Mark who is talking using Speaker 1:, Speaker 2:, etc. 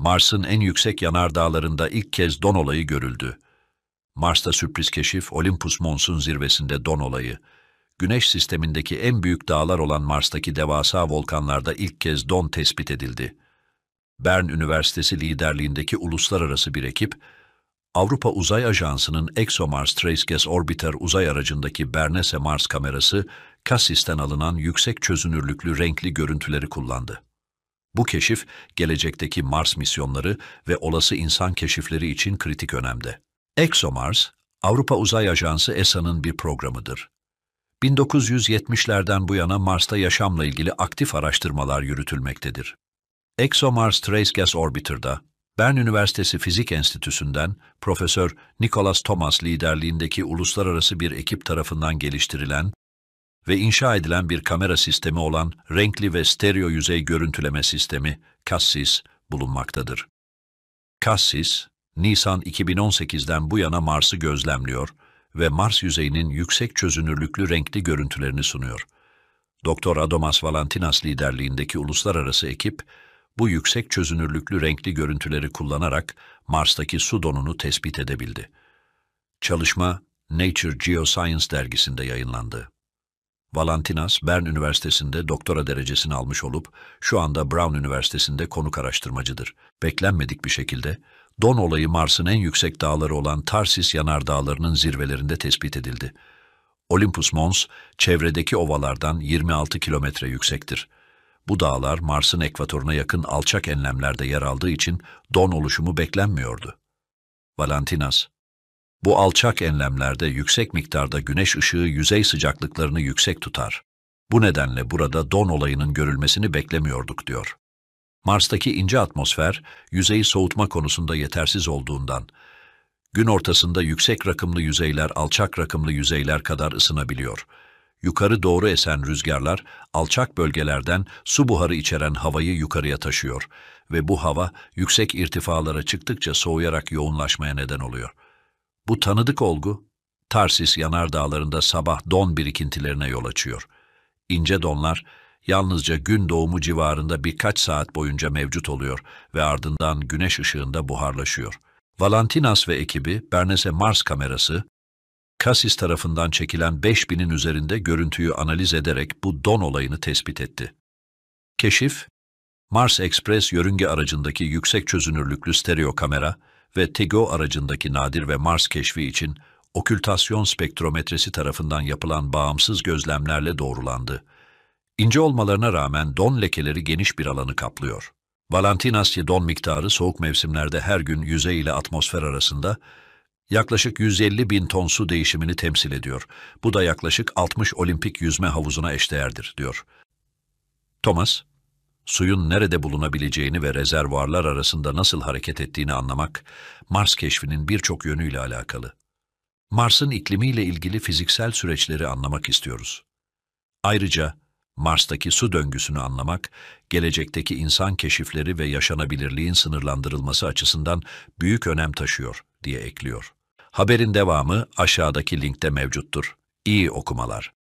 Speaker 1: Mars'ın en yüksek yanardağlarında ilk kez don olayı görüldü. Mars'ta sürpriz keşif, Olympus Mons'un zirvesinde don olayı. Güneş sistemindeki en büyük dağlar olan Mars'taki devasa volkanlarda ilk kez don tespit edildi. Bern Üniversitesi liderliğindeki uluslararası bir ekip, Avrupa Uzay Ajansı'nın ExoMars Tracegas Orbiter uzay aracındaki Bernese Mars kamerası, Cassis'ten alınan yüksek çözünürlüklü renkli görüntüleri kullandı. Bu keşif, gelecekteki Mars misyonları ve olası insan keşifleri için kritik önemde. ExoMars, Avrupa Uzay Ajansı ESA'nın bir programıdır. 1970'lerden bu yana Mars'ta yaşamla ilgili aktif araştırmalar yürütülmektedir. ExoMars Trace Gas Orbiter'da Bern Üniversitesi Fizik Enstitüsü'nden Profesör Nicholas Thomas liderliğindeki uluslararası bir ekip tarafından geliştirilen ve inşa edilen bir kamera sistemi olan renkli ve stereo yüzey görüntüleme sistemi Cassis bulunmaktadır. Cassis, Nisan 2018'den bu yana Mars'ı gözlemliyor ve Mars yüzeyinin yüksek çözünürlüklü renkli görüntülerini sunuyor. Doktor Adomas Valantinas liderliğindeki uluslararası ekip, bu yüksek çözünürlüklü renkli görüntüleri kullanarak Mars'taki su donunu tespit edebildi. Çalışma, Nature Geoscience dergisinde yayınlandı. Valentinas, Bern Üniversitesi'nde doktora derecesini almış olup şu anda Brown Üniversitesi'nde konuk araştırmacıdır. Beklenmedik bir şekilde don olayı Mars'ın en yüksek dağları olan Tarsis yanardağlarının zirvelerinde tespit edildi. Olympus Mons, çevredeki ovalardan 26 kilometre yüksektir. Bu dağlar Mars'ın ekvatoruna yakın alçak enlemlerde yer aldığı için don oluşumu beklenmiyordu. Valentinas, bu alçak enlemlerde yüksek miktarda güneş ışığı yüzey sıcaklıklarını yüksek tutar. Bu nedenle burada don olayının görülmesini beklemiyorduk diyor. Mars'taki ince atmosfer, yüzeyi soğutma konusunda yetersiz olduğundan, gün ortasında yüksek rakımlı yüzeyler alçak rakımlı yüzeyler kadar ısınabiliyor. Yukarı doğru esen rüzgarlar, alçak bölgelerden su buharı içeren havayı yukarıya taşıyor ve bu hava yüksek irtifalara çıktıkça soğuyarak yoğunlaşmaya neden oluyor.'' Bu tanıdık olgu, Tarsis yanardağlarında sabah don birikintilerine yol açıyor. İnce donlar, yalnızca gün doğumu civarında birkaç saat boyunca mevcut oluyor ve ardından güneş ışığında buharlaşıyor. Valentinas ve ekibi Bernese Mars kamerası, Cassis tarafından çekilen 5000'in üzerinde görüntüyü analiz ederek bu don olayını tespit etti. Keşif, Mars Express yörünge aracındaki yüksek çözünürlüklü stereo kamera, ve TEGO aracındaki nadir ve Mars keşfi için okültasyon spektrometresi tarafından yapılan bağımsız gözlemlerle doğrulandı. İnce olmalarına rağmen don lekeleri geniş bir alanı kaplıyor. Valentinasya don miktarı soğuk mevsimlerde her gün yüzey ile atmosfer arasında yaklaşık 150 bin ton su değişimini temsil ediyor. Bu da yaklaşık 60 olimpik yüzme havuzuna eşdeğerdir, diyor. Thomas, suyun nerede bulunabileceğini ve rezervuarlar arasında nasıl hareket ettiğini anlamak, Mars keşfinin birçok yönüyle alakalı. Mars'ın iklimiyle ilgili fiziksel süreçleri anlamak istiyoruz. Ayrıca Mars'taki su döngüsünü anlamak, gelecekteki insan keşifleri ve yaşanabilirliğin sınırlandırılması açısından büyük önem taşıyor, diye ekliyor. Haberin devamı aşağıdaki linkte mevcuttur. İyi okumalar.